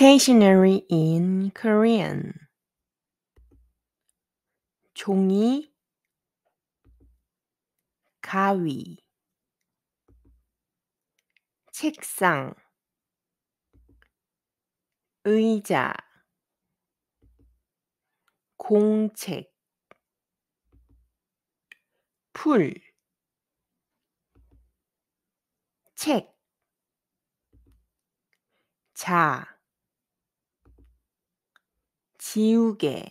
stationery in Korean. 종이 가위 책상 의자 공책 풀 책, 자, 지우개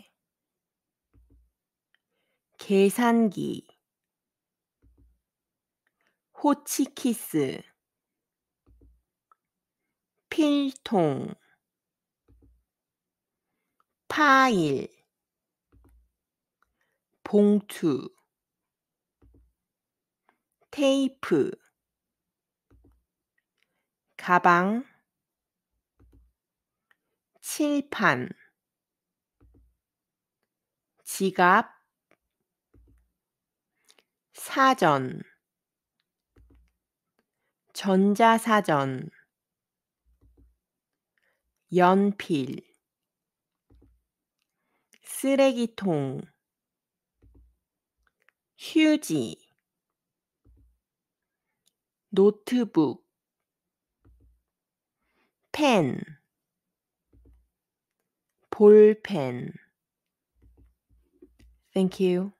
계산기 호치키스 필통 파일 봉투 테이프 가방 칠판 지갑, 사전, 전자사전, 연필, 쓰레기통, 휴지, 노트북, 펜, 볼펜 Thank you.